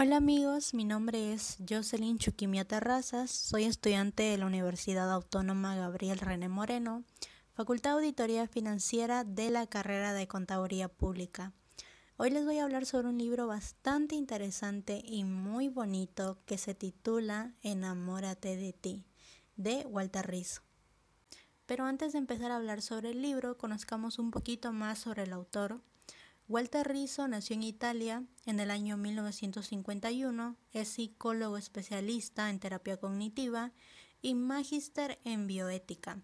Hola amigos, mi nombre es Jocelyn Chuquimia Terrazas, soy estudiante de la Universidad Autónoma Gabriel René Moreno, Facultad de Auditoría Financiera de la carrera de Contaduría Pública. Hoy les voy a hablar sobre un libro bastante interesante y muy bonito que se titula Enamórate de ti, de Walter Rizzo. Pero antes de empezar a hablar sobre el libro, conozcamos un poquito más sobre el autor, Walter Rizzo nació en Italia en el año 1951, es psicólogo especialista en terapia cognitiva y magíster en bioética.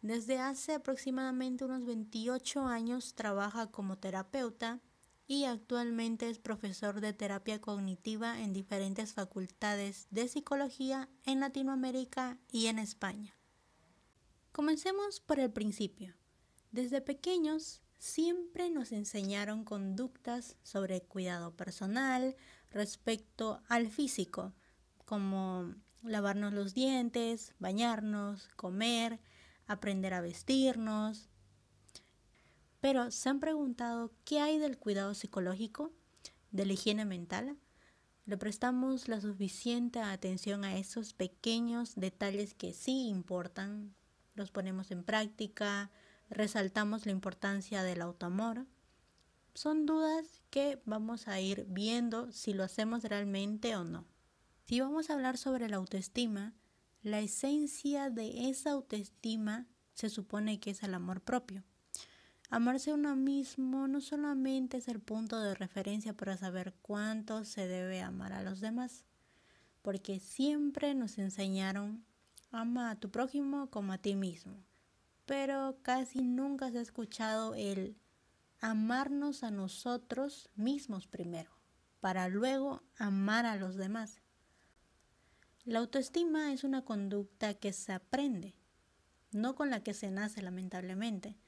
Desde hace aproximadamente unos 28 años trabaja como terapeuta y actualmente es profesor de terapia cognitiva en diferentes facultades de psicología en Latinoamérica y en España. Comencemos por el principio. Desde pequeños siempre nos enseñaron conductas sobre cuidado personal respecto al físico, como lavarnos los dientes, bañarnos, comer, aprender a vestirnos. Pero se han preguntado qué hay del cuidado psicológico, de la higiene mental. ¿Le prestamos la suficiente atención a esos pequeños detalles que sí importan? ¿Los ponemos en práctica? resaltamos la importancia del autoamor. Son dudas que vamos a ir viendo si lo hacemos realmente o no. Si vamos a hablar sobre la autoestima, la esencia de esa autoestima se supone que es el amor propio. Amarse a uno mismo no solamente es el punto de referencia para saber cuánto se debe amar a los demás, porque siempre nos enseñaron ama a tu prójimo como a ti mismo pero casi nunca se ha escuchado el amarnos a nosotros mismos primero, para luego amar a los demás. La autoestima es una conducta que se aprende, no con la que se nace lamentablemente.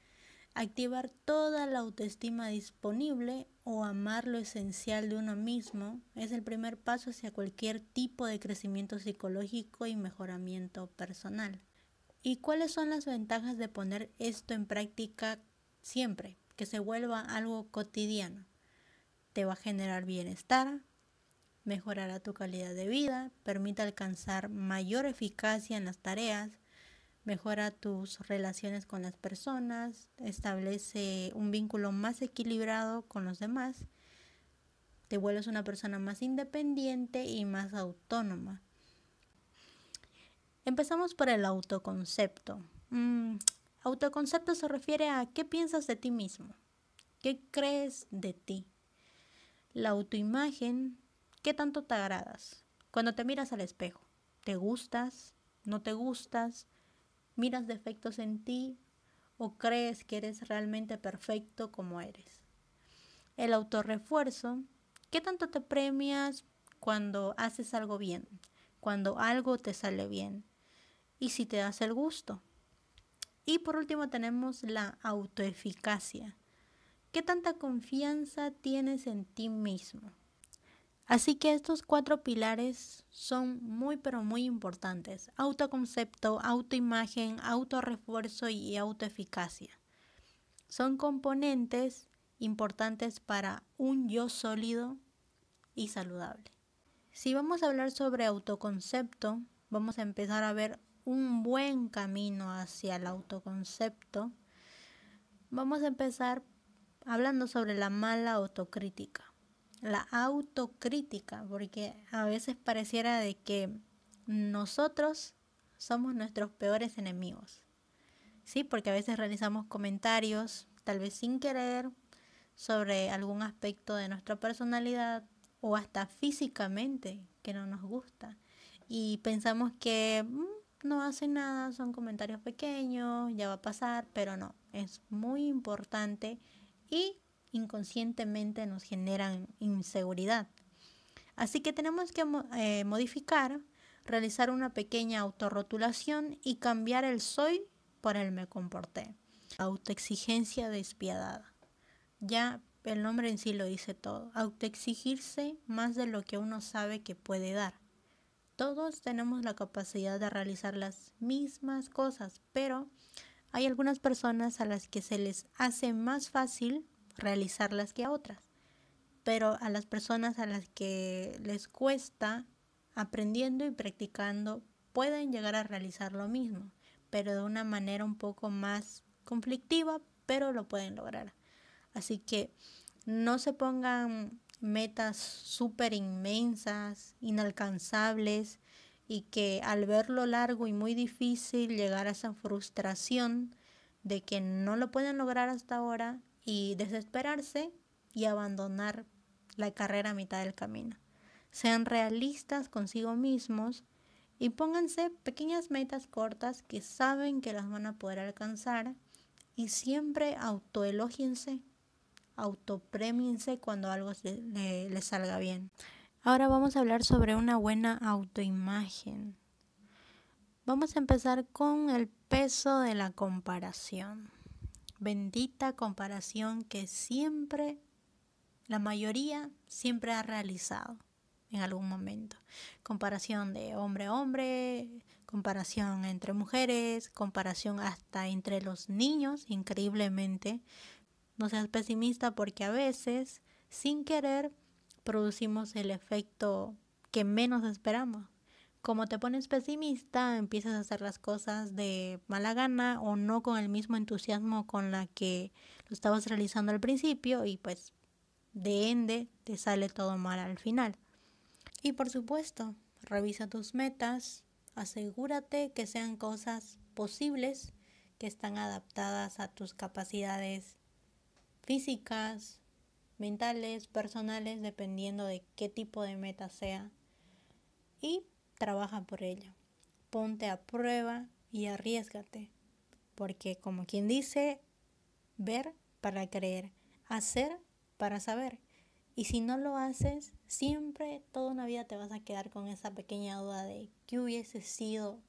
Activar toda la autoestima disponible o amar lo esencial de uno mismo es el primer paso hacia cualquier tipo de crecimiento psicológico y mejoramiento personal. ¿Y cuáles son las ventajas de poner esto en práctica siempre? Que se vuelva algo cotidiano. Te va a generar bienestar, mejorará tu calidad de vida, permite alcanzar mayor eficacia en las tareas, mejora tus relaciones con las personas, establece un vínculo más equilibrado con los demás, te vuelves una persona más independiente y más autónoma. Empezamos por el autoconcepto. Mm, autoconcepto se refiere a qué piensas de ti mismo, qué crees de ti. La autoimagen, qué tanto te agradas. Cuando te miras al espejo, ¿te gustas? ¿No te gustas? ¿Miras defectos en ti? ¿O crees que eres realmente perfecto como eres? El autorrefuerzo, ¿qué tanto te premias cuando haces algo bien? Cuando algo te sale bien, y si te das el gusto. Y por último tenemos la autoeficacia. ¿Qué tanta confianza tienes en ti mismo? Así que estos cuatro pilares son muy pero muy importantes. Autoconcepto, autoimagen, autorrefuerzo y autoeficacia. Son componentes importantes para un yo sólido y saludable. Si vamos a hablar sobre autoconcepto, vamos a empezar a ver un buen camino hacia el autoconcepto, vamos a empezar hablando sobre la mala autocrítica. La autocrítica, porque a veces pareciera de que nosotros somos nuestros peores enemigos. Sí, porque a veces realizamos comentarios, tal vez sin querer, sobre algún aspecto de nuestra personalidad o hasta físicamente que no nos gusta. Y pensamos que mm, no hace nada, son comentarios pequeños, ya va a pasar, pero no, es muy importante y inconscientemente nos generan inseguridad. Así que tenemos que eh, modificar, realizar una pequeña autorrotulación y cambiar el soy por el me comporté. Autoexigencia despiadada. Ya el nombre en sí lo dice todo. Autoexigirse más de lo que uno sabe que puede dar. Todos tenemos la capacidad de realizar las mismas cosas, pero hay algunas personas a las que se les hace más fácil realizarlas que a otras. Pero a las personas a las que les cuesta, aprendiendo y practicando, pueden llegar a realizar lo mismo, pero de una manera un poco más conflictiva, pero lo pueden lograr. Así que no se pongan metas súper inmensas, inalcanzables, y que al verlo largo y muy difícil llegar a esa frustración de que no lo pueden lograr hasta ahora y desesperarse y abandonar la carrera a mitad del camino. Sean realistas consigo mismos y pónganse pequeñas metas cortas que saben que las van a poder alcanzar y siempre autoelógiense autoprémiense cuando algo les salga bien. Ahora vamos a hablar sobre una buena autoimagen. Vamos a empezar con el peso de la comparación. Bendita comparación que siempre, la mayoría siempre ha realizado en algún momento. Comparación de hombre a hombre, comparación entre mujeres, comparación hasta entre los niños, increíblemente. No seas pesimista porque a veces, sin querer, producimos el efecto que menos esperamos. Como te pones pesimista, empiezas a hacer las cosas de mala gana o no con el mismo entusiasmo con la que lo estabas realizando al principio y pues de ende te sale todo mal al final. Y por supuesto, revisa tus metas, asegúrate que sean cosas posibles, que están adaptadas a tus capacidades físicas, mentales, personales, dependiendo de qué tipo de meta sea. Y trabaja por ella. Ponte a prueba y arriesgate. Porque como quien dice, ver para creer, hacer para saber. Y si no lo haces, siempre toda una vida te vas a quedar con esa pequeña duda de qué hubiese sido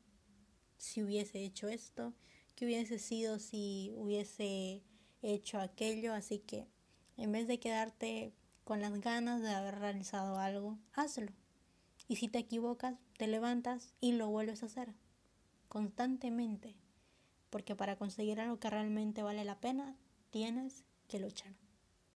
si hubiese hecho esto, qué hubiese sido si hubiese hecho aquello, así que en vez de quedarte con las ganas de haber realizado algo, hazlo. Y si te equivocas, te levantas y lo vuelves a hacer constantemente, porque para conseguir algo que realmente vale la pena, tienes que luchar.